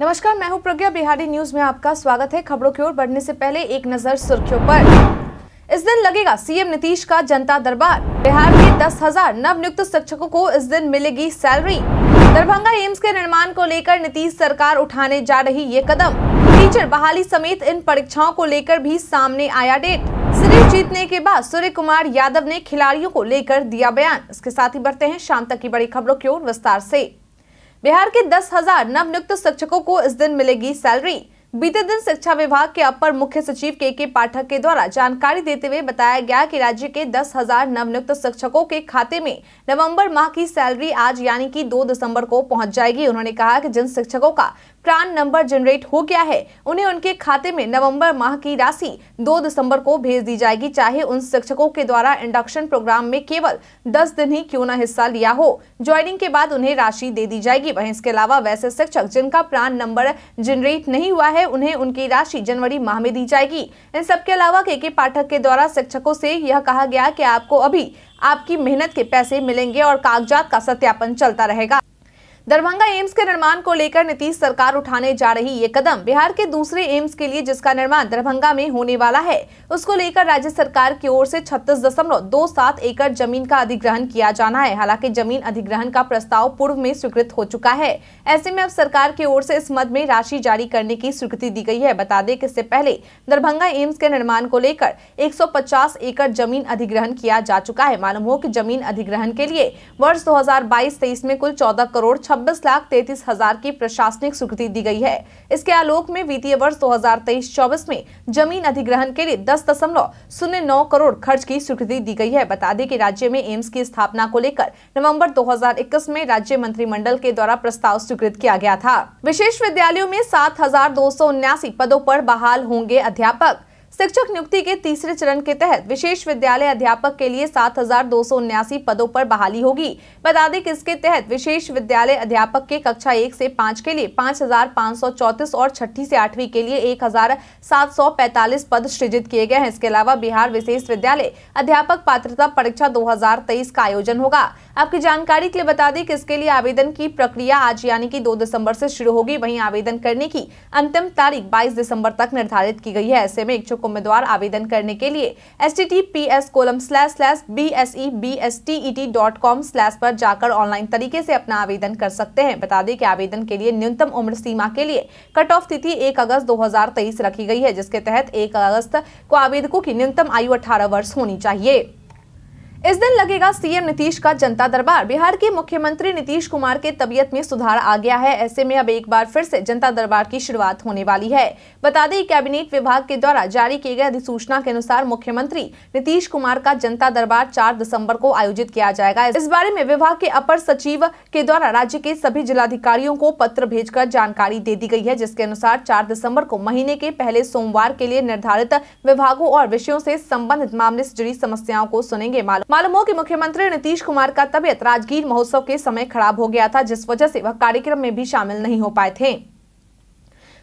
नमस्कार मैं हूं प्रज्ञा बिहारी न्यूज में आपका स्वागत है खबरों की ओर बढ़ने से पहले एक नजर सुर्खियों पर इस दिन लगेगा सीएम नीतीश का जनता दरबार बिहार के दस हजार नव नियुक्त शिक्षकों को इस दिन मिलेगी सैलरी दरभंगा एम्स के निर्माण को लेकर नीतीश सरकार उठाने जा रही ये कदम टीचर बहाली समेत इन परीक्षाओं को लेकर भी सामने आया डेट सीरीज जीतने के बाद सूर्य कुमार यादव ने खिलाड़ियों को लेकर दिया बयान इसके साथ ही बढ़ते हैं शाम तक की बड़ी खबरों की ओर विस्तार ऐसी बिहार के दस हजार नवनियुक्त शिक्षकों को इस दिन मिलेगी सैलरी बीते दिन शिक्षा विभाग के अपर मुख्य सचिव के के पाठक के द्वारा जानकारी देते हुए बताया गया कि राज्य के दस हजार नवनियुक्त शिक्षकों के खाते में नवंबर माह की सैलरी आज यानी कि 2 दिसंबर को पहुंच जाएगी उन्होंने कहा कि जिन शिक्षकों का प्राण नंबर जनरेट हो गया है उन्हें उनके खाते में नवंबर माह की राशि 2 दिसंबर को भेज दी जाएगी चाहे उन शिक्षकों के द्वारा इंडक्शन प्रोग्राम में केवल 10 दिन ही क्यों न हिस्सा लिया हो ज्वाइनिंग के बाद उन्हें राशि दे दी जाएगी वहीं इसके अलावा वैसे शिक्षक जिनका प्राण नंबर जनरेट नहीं हुआ है उन्हें उनकी राशि जनवरी माह में दी जाएगी इन सबके अलावा के के पाठक के द्वारा शिक्षकों से यह कहा गया की आपको अभी आपकी मेहनत के पैसे मिलेंगे और कागजात का सत्यापन चलता रहेगा दरभंगा एम्स के निर्माण को लेकर नीतीश सरकार उठाने जा रही ये कदम बिहार के दूसरे एम्स के लिए जिसका निर्माण दरभंगा में होने वाला है उसको लेकर राज्य सरकार की ओर से छत्तीस दशमलव दो सात एकड़ जमीन का अधिग्रहण किया जाना है हालांकि जमीन अधिग्रहण का प्रस्ताव पूर्व में स्वीकृत हो चुका है ऐसे में अब सरकार की ओर से इस मद में राशि जारी करने की स्वीकृति दी गई है बता दें इससे पहले दरभंगा एम्स के निर्माण को लेकर एक एकड़ जमीन अधिग्रहण किया जा चुका है मालूम हो की जमीन अधिग्रहण के लिए वर्ष दो हजार में कुल चौदह करोड़ छब्बीस लाख तैतीस हजार की प्रशासनिक स्वीकृति दी गई है इसके आलोक में वित्तीय वर्ष 2023-24 में जमीन अधिग्रहण के लिए दस दशमलव शून्य नौ करोड़ खर्च की स्वीकृति दी गई है बता दें कि राज्य में एम्स की स्थापना को लेकर नवंबर 2021 में राज्य मंत्रिमंडल के द्वारा प्रस्ताव स्वीकृत किया गया था विशेष विद्यालयों में सात पदों आरोप बहाल होंगे अध्यापक शिक्षक नियुक्ति के तीसरे चरण के तहत विशेष विद्यालय अध्यापक के लिए सात पदों पर बहाली होगी बता दें कि इसके तहत विशेष विद्यालय अध्यापक के कक्षा एक से पाँच के लिए पाँच और छठी से आठवीं के लिए एक पद सृजित किए गए हैं इसके अलावा बिहार विशेष विद्यालय अध्यापक पात्रता परीक्षा दो का आयोजन होगा आपकी जानकारी के लिए बता दें कि इसके लिए आवेदन की प्रक्रिया आज यानी कि 2 दिसंबर से शुरू होगी वहीं आवेदन करने की अंतिम तारीख 22 दिसंबर तक निर्धारित की गई है ऐसे में इच्छुक उम्मीदवार आवेदन करने के लिए S T T P S colon slash slash B S E B S T E T dot com slash पर जाकर ऑनलाइन तरीके से अपना आवेदन कर सकते हैं बता दें कि आवेदन के लिए न्यूनतम उम्र सीमा के लिए कट ऑफ तिथि एक अगस्त दो रखी गई है जिसके तहत एक अगस्त को आवेदकों की न्यूनतम आयु अठारह वर्ष होनी चाहिए इस दिन लगेगा सीएम नीतीश का जनता दरबार बिहार के मुख्यमंत्री नीतीश कुमार के तबियत में सुधार आ गया है ऐसे में अब एक बार फिर से जनता दरबार की शुरुआत होने वाली है बता दें कैबिनेट विभाग के द्वारा जारी किए गए अधिसूचना के अनुसार मुख्यमंत्री नीतीश कुमार का जनता दरबार 4 दिसंबर को आयोजित किया जाएगा इस बारे में विभाग के अपर सचिव के द्वारा राज्य के सभी जिलाधिकारियों को पत्र भेज जानकारी दे दी गयी है जिसके अनुसार चार दिसम्बर को महीने के पहले सोमवार के लिए निर्धारित विभागों और विषयों ऐसी सम्बन्धित मामले ऐसी जुड़ी समस्याओं को सुनेंगे मालूम मालूम हो कि मुख्यमंत्री नीतीश कुमार का तबियत राजगीर महोत्सव के समय खराब हो गया था जिस वजह से वह कार्यक्रम में भी शामिल नहीं हो पाए थे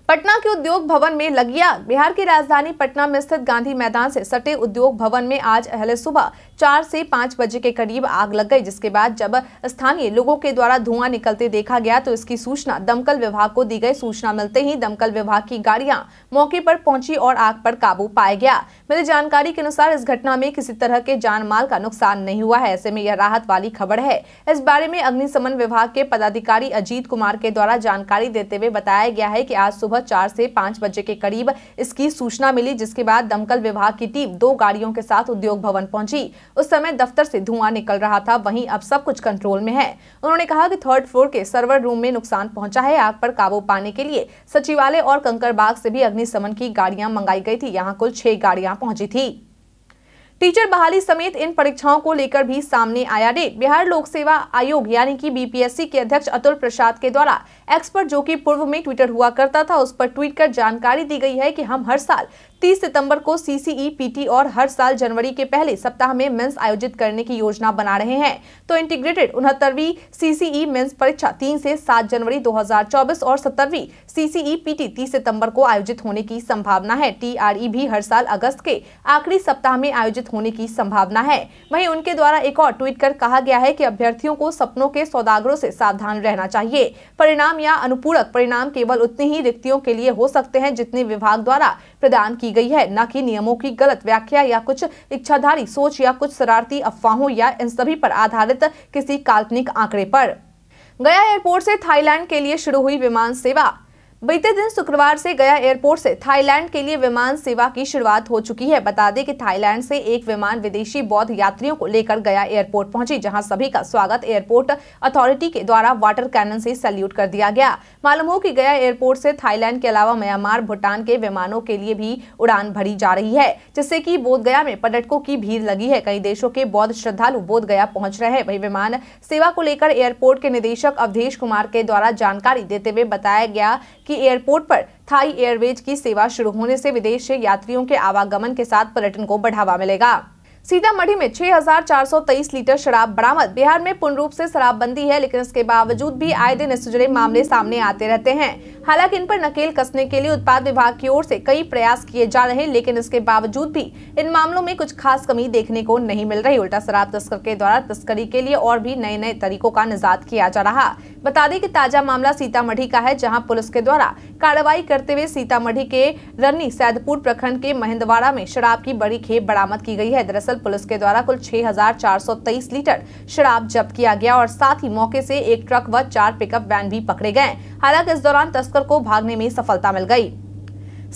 पटना के उद्योग भवन में लगी आग बिहार की राजधानी पटना में स्थित गांधी मैदान से सटे उद्योग भवन में आज अहले सुबह चार से पाँच बजे के करीब आग लग गई जिसके बाद जब स्थानीय लोगों के द्वारा धुआं निकलते देखा गया तो इसकी सूचना दमकल विभाग को दी गई सूचना मिलते ही दमकल विभाग की गाड़ियां मौके पर पहुंची और आग पर काबू पाया गया मिली जानकारी के अनुसार इस घटना में किसी तरह के जान माल का नुकसान नहीं हुआ है ऐसे में यह राहत वाली खबर है इस बारे में अग्निशमन विभाग के पदाधिकारी अजीत कुमार के द्वारा जानकारी देते हुए बताया गया है की आज सुबह सुबह चार से पाँच बजे के करीब इसकी सूचना मिली जिसके बाद दमकल विभाग की टीम दो गाड़ियों के साथ उद्योग भवन पहुंची उस समय दफ्तर से धुआं निकल रहा था वहीं अब सब कुछ कंट्रोल में है उन्होंने कहा कि थर्ड फ्लोर के सर्वर रूम में नुकसान पहुंचा है आग पर काबू पाने के लिए सचिवालय और कंकड़बाग से भी अग्निशमन की गाड़ियां मंगाई गई थी यहाँ कुल छह गाड़ियां पहुंची थी टीचर बहाली समेत इन परीक्षाओं को लेकर भी सामने आया डेट बिहार लोक सेवा आयोग यानी कि बीपीएससी के अध्यक्ष अतुल प्रसाद के द्वारा एक्सपर्ट जो कि पूर्व में ट्विटर हुआ करता था उस पर ट्वीट कर जानकारी दी गई है कि हम हर साल 30 सितंबर को सीसीई पीटी e, और हर साल जनवरी के पहले सप्ताह में मेंस आयोजित करने की योजना बना रहे हैं तो इंटीग्रेटेड उनहत्तरवीं सीसीई e मेंस परीक्षा तीन से सात जनवरी 2024 और सत्तरवीं सीसीई पीटी e, तीस सितम्बर को आयोजित होने की संभावना है टीआरई भी हर साल अगस्त के आखिरी सप्ताह में आयोजित होने की संभावना है वही उनके द्वारा एक और ट्वीट कर कहा गया है की अभ्यर्थियों को सपनों के सौदागरों ऐसी सावधान रहना चाहिए परिणाम या अनुपूरक परिणाम केवल उतनी ही रिक्तियों के लिए हो सकते हैं जितने विभाग द्वारा प्रदान की गई है न कि नियमों की गलत व्याख्या या कुछ इच्छाधारी सोच या कुछ शरारती अफवाहों या इन सभी पर आधारित किसी काल्पनिक आंकड़े पर गया एयरपोर्ट से थाईलैंड के लिए शुरू हुई विमान सेवा बीते दिन शुक्रवार से गया एयरपोर्ट से थाईलैंड के लिए विमान सेवा की शुरुआत हो चुकी है बता दें कि थाईलैंड से एक विमान विदेशी बौद्ध यात्रियों को लेकर गया एयरपोर्ट पहुंची जहां सभी का स्वागत एयरपोर्ट अथॉरिटी के द्वारा वाटर कैनन से सैल्यूट कर दिया गया मालूम हो कि गया एयरपोर्ट से थाईलैंड के अलावा म्यांमार भूटान के विमानों के लिए भी उड़ान भरी जा रही है जिससे की बोधगया में पर्यटकों की भीड़ लगी है कई देशों के बौद्ध श्रद्धालु बोधगया पहुँच रहे हैं वही विमान सेवा को लेकर एयरपोर्ट के निदेशक अवधेश कुमार के द्वारा जानकारी देते हुए बताया गया की कि एयरपोर्ट पर थाई एयरवेज की सेवा शुरू होने से विदेश से यात्रियों के आवागमन के साथ पर्यटन को बढ़ावा मिलेगा सीतामढ़ी में 6,423 लीटर शराब बरामद बिहार में पूर्ण रूप से शराबबंदी है लेकिन इसके बावजूद भी आए दिन इससे जुड़े मामले सामने आते रहते हैं हालांकि इन पर नकेल कसने के लिए उत्पाद विभाग की ओर से कई प्रयास किए जा रहे हैं लेकिन इसके बावजूद भी इन मामलों में कुछ खास कमी देखने को नहीं मिल रही उल्टा शराब तस्कर के द्वारा तस्करी के लिए और भी नए नए तरीकों का निजात किया जा रहा बता दें कि ताजा मामला सीतामढ़ी का है जहां पुलिस के द्वारा कार्रवाई करते हुए सीतामढ़ी के रन्नी सैदपुर प्रखंड के महिंदवाड़ा में शराब की बड़ी खेप बरामद की गई है दरअसल पुलिस के द्वारा कुल 6,423 लीटर शराब जब्त किया गया और साथ ही मौके से एक ट्रक व चार पिकअप वैन भी पकड़े गए हालांकि इस दौरान तस्कर को भागने में सफलता मिल गई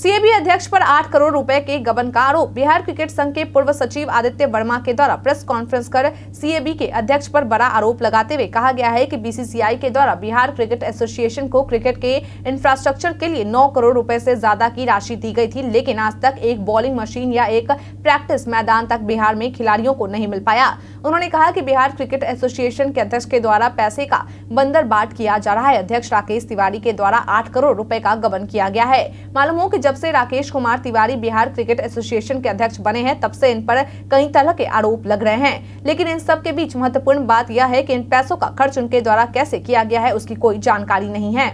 सीएबी अध्यक्ष पर 8 करोड़ रुपए के गबन का आरोप बिहार क्रिकेट संघ के पूर्व सचिव आदित्य वर्मा के द्वारा प्रेस कॉन्फ्रेंस कर सीएबी के अध्यक्ष पर बड़ा आरोप लगाते हुए कहा गया है कि बीसीसीआई के द्वारा बिहार क्रिकेट एसोसिएशन को क्रिकेट के इंफ्रास्ट्रक्चर के लिए 9 करोड़ रुपए से ज्यादा की राशि दी गई थी लेकिन आज तक एक बॉलिंग मशीन या एक प्रैक्टिस मैदान तक बिहार में खिलाड़ियों को नहीं मिल पाया उन्होंने कहा की बिहार क्रिकेट एसोसिएशन के अध्यक्ष के द्वारा पैसे का बंदर बाट किया जा रहा है अध्यक्ष राकेश तिवारी के द्वारा आठ करोड़ रूपए का गबन किया गया है मालूम हो की जब से राकेश कुमार तिवारी बिहार क्रिकेट एसोसिएशन के अध्यक्ष बने हैं तब से इन पर कई तरह के आरोप लग रहे हैं लेकिन इन सब के बीच महत्वपूर्ण बात यह है कि इन पैसों का खर्च उनके द्वारा कैसे किया गया है उसकी कोई जानकारी नहीं है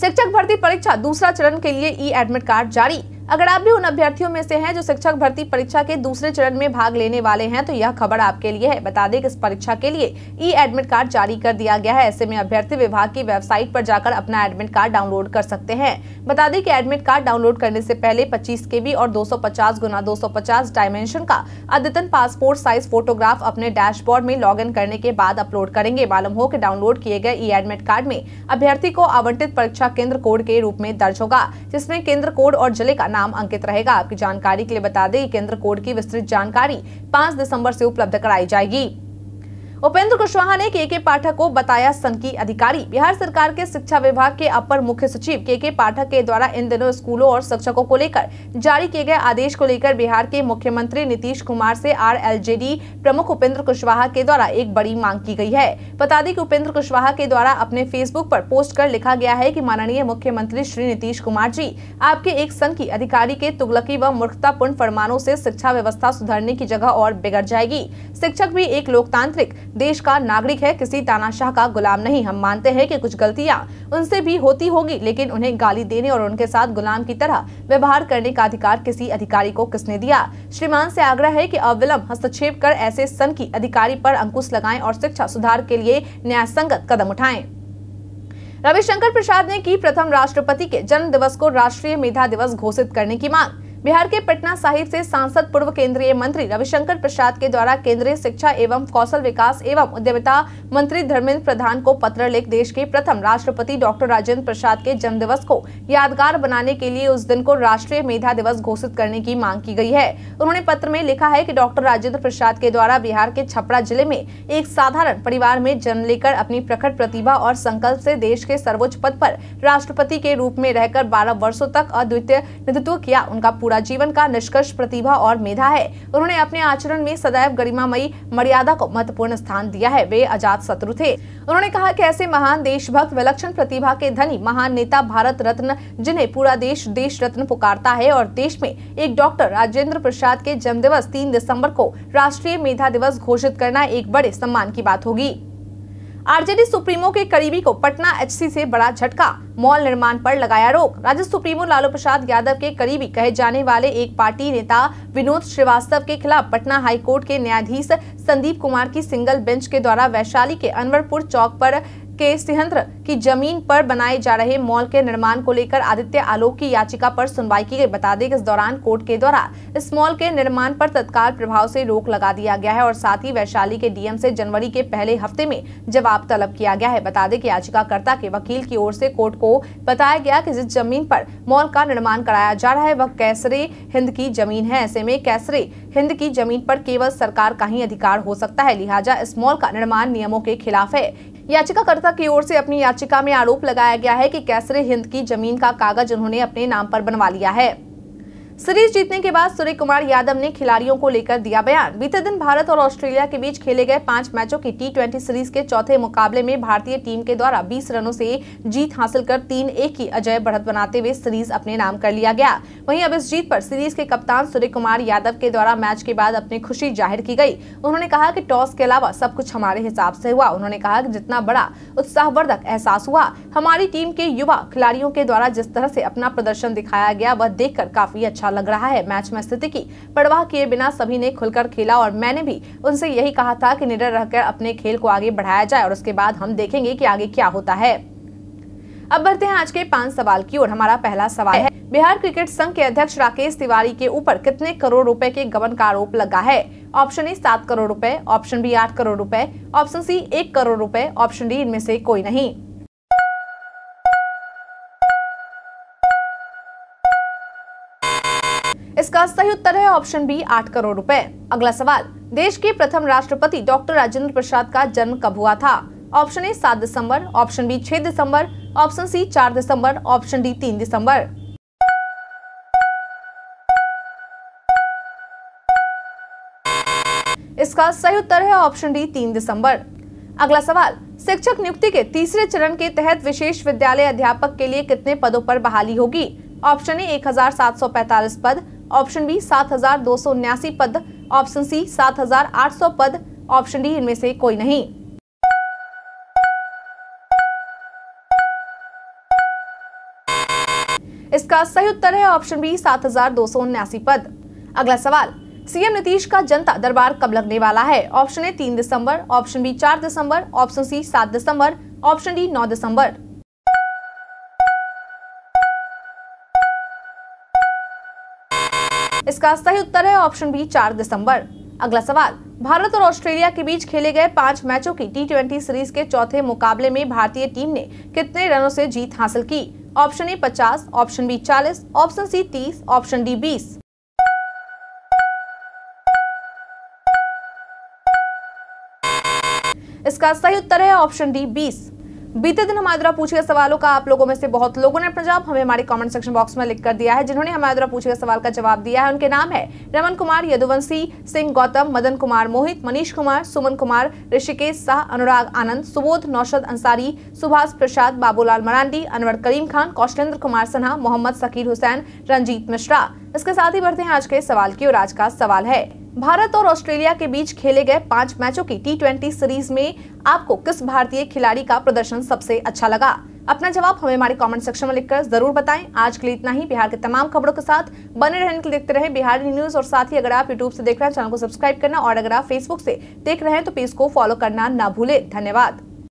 शिक्षक भर्ती परीक्षा दूसरा चरण के लिए ई एडमिट कार्ड जारी अगर आप भी उन अभ्यर्थियों में से हैं जो शिक्षक भर्ती परीक्षा के दूसरे चरण में भाग लेने वाले हैं तो यह खबर आपके लिए है बता दें कि इस परीक्षा के लिए ई एडमिट कार्ड जारी कर दिया गया है ऐसे में अभ्यर्थी विभाग की वेबसाइट पर जाकर अपना एडमिट कार्ड डाउनलोड कर सकते हैं बता दें कि एडमिट कार्ड डाउनलोड करने से पहले पच्चीस के और दो सौ गुना दो डायमेंशन का अद्यतन पासपोर्ट साइज फोटोग्राफ अपने डैशबोर्ड में लॉग करने के बाद अपलोड करेंगे मालूम हो की डाउनलोड किए गए ई एडमिट कार्ड में अभ्यर्थी को आवंटित परीक्षा केंद्र कोड के रूप में दर्ज होगा जिसमें केंद्र कोड और जिले का नाम अंकित रहेगा आपकी जानकारी के लिए बता दें केंद्र कोड की विस्तृत जानकारी पांच दिसंबर से उपलब्ध कराई जाएगी उपेंद्र कुशवाहा ने के के पाठक को बताया संघ की अधिकारी बिहार सरकार के शिक्षा विभाग के अपर मुख्य सचिव के के पाठक के द्वारा इन दिनों स्कूलों और शिक्षकों को लेकर जारी किए गए आदेश को लेकर बिहार के मुख्यमंत्री नीतीश कुमार से आरएलजेडी प्रमुख उपेंद्र कुशवाहा के द्वारा एक बड़ी मांग की गई है बता दें की उपेंद्र कुशवाहा के द्वारा अपने फेसबुक आरोप पोस्ट कर लिखा गया है की माननीय मुख्यमंत्री श्री नीतीश कुमार जी आपके एक संघ की अधिकारी के तुगलकी व मूर्खतापूर्ण फरमानों ऐसी शिक्षा व्यवस्था सुधरने की जगह और बिगड़ जाएगी शिक्षक भी एक लोकतांत्रिक देश का नागरिक है किसी तानाशाह का गुलाम नहीं हम मानते हैं कि कुछ गलतियां उनसे भी होती होगी लेकिन उन्हें गाली देने और उनके साथ गुलाम की तरह व्यवहार करने का अधिकार किसी अधिकारी को किसने दिया श्रीमान से आग्रह है कि अविलंब हस्तक्षेप कर ऐसे सन की अधिकारी पर अंकुश लगाएं और शिक्षा सुधार के लिए न्याय संगत कदम उठाए रविशंकर प्रसाद ने की प्रथम राष्ट्रपति के जन्म दिवस को राष्ट्रीय मेधा दिवस घोषित करने की मांग बिहार के पटना साहिब से सांसद पूर्व केंद्रीय मंत्री रविशंकर प्रसाद के द्वारा केंद्रीय शिक्षा एवं कौशल विकास एवं उद्यमिता मंत्री धर्मेंद्र प्रधान को पत्र लिख देश के प्रथम राष्ट्रपति डॉक्टर राजेंद्र प्रसाद के जन्म दिवस को यादगार बनाने के लिए उस दिन को राष्ट्रीय मेधा दिवस घोषित करने की मांग की गई है उन्होंने पत्र में लिखा है की डॉक्टर राजेंद्र प्रसाद के द्वारा बिहार के छपरा जिले में एक साधारण परिवार में जन्म लेकर अपनी प्रखट प्रतिभा और संकल्प ऐसी देश के सर्वोच्च पद पर राष्ट्रपति के रूप में रहकर बारह वर्षो तक अद्वितीय नेतृत्व किया उनका पूरा जीवन का निष्कर्ष प्रतिभा और मेधा है उन्होंने अपने आचरण में सदैव गरिमामयी मर्यादा को महत्वपूर्ण स्थान दिया है वे अजात शत्रु थे उन्होंने कहा कि ऐसे महान देशभक्त विलक्षण प्रतिभा के धनी महान नेता भारत रत्न जिन्हें पूरा देश देश रत्न पुकारता है और देश में एक डॉक्टर राजेंद्र प्रसाद के जन्मदिवस तीन दिसम्बर को राष्ट्रीय मेधा दिवस घोषित करना एक बड़े सम्मान की बात होगी आरजेडी सुप्रीमो के करीबी को पटना एचसी से बड़ा झटका मॉल निर्माण पर लगाया रोक राज्य सुप्रीमो लालू प्रसाद यादव के करीबी कहे जाने वाले एक पार्टी नेता विनोद श्रीवास्तव के खिलाफ पटना हाईकोर्ट के न्यायाधीश संदीप कुमार की सिंगल बेंच के द्वारा वैशाली के अनवरपुर चौक पर के सिहंत्र की जमीन पर बनाए जा रहे मॉल के निर्माण को लेकर आदित्य आलोक की याचिका पर सुनवाई की गई बता दें कि इस दौरान कोर्ट के द्वारा इस मॉल के निर्माण पर तत्काल प्रभाव से रोक लगा दिया गया है और साथ ही वैशाली के डीएम से जनवरी के पहले हफ्ते में जवाब तलब किया गया है बता दें कि याचिकाकर्ता के वकील की ओर से कोर्ट को बताया गया की जिस जमीन पर मॉल का निर्माण कराया जा रहा है वह कैसरे हिंद की जमीन है ऐसे में कैसरे हिंद की जमीन पर केवल सरकार का ही अधिकार हो सकता है लिहाजा इस मॉल का निर्माण नियमों के खिलाफ है याचिकाकर्ता की ओर से अपनी याचिका में आरोप लगाया गया है कि कैसरे हिंद की जमीन का कागज उन्होंने अपने नाम पर बनवा लिया है सीरीज जीतने के बाद सूर्य कुमार यादव ने खिलाड़ियों को लेकर दिया बयान बीते दिन भारत और ऑस्ट्रेलिया के बीच खेले गए पांच मैचों की टी सीरीज के चौथे मुकाबले में भारतीय टीम के द्वारा 20 रनों से जीत हासिल कर तीन एक की अजय बढ़त बनाते हुए सीरीज अपने नाम कर लिया गया वहीं अब इस जीत पर सीरीज के कप्तान सूर्य कुमार यादव के द्वारा मैच के बाद अपनी खुशी जाहिर की गयी उन्होंने कहा की टॉस के अलावा सब कुछ हमारे हिसाब ऐसी हुआ उन्होंने कहा की जितना बड़ा उत्साहवर्धक एहसास हुआ हमारी टीम के युवा खिलाड़ियों के द्वारा जिस तरह से अपना प्रदर्शन दिखाया गया वह देख काफी अच्छा अच्छा लग रहा है मैच में स्थिति की परवाह किए बिना सभी ने खुलकर खेला और मैंने भी उनसे यही कहा था कि निडर रहकर अपने खेल को आगे बढ़ाया जाए और उसके बाद हम देखेंगे कि आगे क्या होता है अब बढ़ते हैं आज के पांच सवाल की ओर हमारा पहला सवाल है बिहार क्रिकेट संघ के अध्यक्ष राकेश तिवारी के ऊपर कितने करोड़ रुपए के गबन का आरोप लगा है ऑप्शन ए सात करोड़ रुपए ऑप्शन बी आठ करोड़ रुपए ऑप्शन सी एक करोड़ रुपए ऑप्शन डी इनमें से कोई नहीं इसका सही उत्तर है ऑप्शन बी आठ करोड़ रुपए। अगला सवाल देश के प्रथम राष्ट्रपति डॉक्टर राजेंद्र प्रसाद का जन्म कब हुआ था ऑप्शन ए सात दिसंबर ऑप्शन बी छह दिसंबर ऑप्शन सी चार दिसंबर ऑप्शन डी तीन दिसंबर इसका सही उत्तर है ऑप्शन डी तीन दिसंबर अगला सवाल शिक्षक नियुक्ति के तीसरे चरण के तहत विशेष विद्यालय अध्यापक के लिए कितने पदों पर बहाली होगी ऑप्शन ए 1745 पद ऑप्शन बी सात हजार दो सौ उन्यासी पद ऑप्शन सी सात हजार आठ सौ पद ऑप्शन डी इनमें से कोई नहीं इसका सही उत्तर है ऑप्शन बी सात हजार दो सौ उन्यासी पद अगला सवाल सीएम नीतीश का जनता दरबार कब लगने वाला है ऑप्शन ए तीन दिसंबर ऑप्शन बी चार दिसंबर ऑप्शन सी सात दिसंबर ऑप्शन डी नौ दिसंबर इसका सही उत्तर है ऑप्शन बी चार दिसंबर अगला सवाल भारत और ऑस्ट्रेलिया के बीच खेले गए पांच मैचों की टी सीरीज के चौथे मुकाबले में भारतीय टीम ने कितने रनों से जीत हासिल की ऑप्शन ए पचास ऑप्शन बी चालीस ऑप्शन सी तीस ऑप्शन डी बीस इसका सही उत्तर है ऑप्शन डी बीस बीते दिन हमारे द्वारा पूछे गए सवालों का आप लोगों में से बहुत लोगों ने अपना जवाब हमें हमारे कमेंट सेक्शन बॉक्स में लिख कर दिया है जिन्होंने हमारे द्वारा पूछे गए सवाल का जवाब दिया है उनके नाम है रमन कुमार यदुवंशी सिंह गौतम मदन कुमार मोहित मनीष कुमार सुमन कुमार ऋषिकेश शाह अनुराग आनंद सुबोध नौशद अंसारी सुभाष प्रसाद बाबूलाल मरांडी अनवर करीम खान कौशलेंद्र कुमार सिन्हा मोहम्मद सकीर हुसैन रंजीत मिश्रा इसके साथ ही बढ़ते हैं आज के सवाल की और आज का सवाल है भारत और ऑस्ट्रेलिया के बीच खेले गए पांच मैचों की टी सीरीज में आपको किस भारतीय खिलाड़ी का प्रदर्शन सबसे अच्छा लगा अपना जवाब हमें हमारे कमेंट सेक्शन में लिखकर जरूर बताएं आज के लिए इतना ही बिहार के तमाम खबरों के साथ बने रहने के लिए देखते रहे बिहार न्यूज और साथ ही अगर आप यूट्यूब से देख रहे हैं चैनल को सब्सक्राइब करना और अगर आप फेसबुक से देख रहे हैं तो पेज को फॉलो करना ना भूले धन्यवाद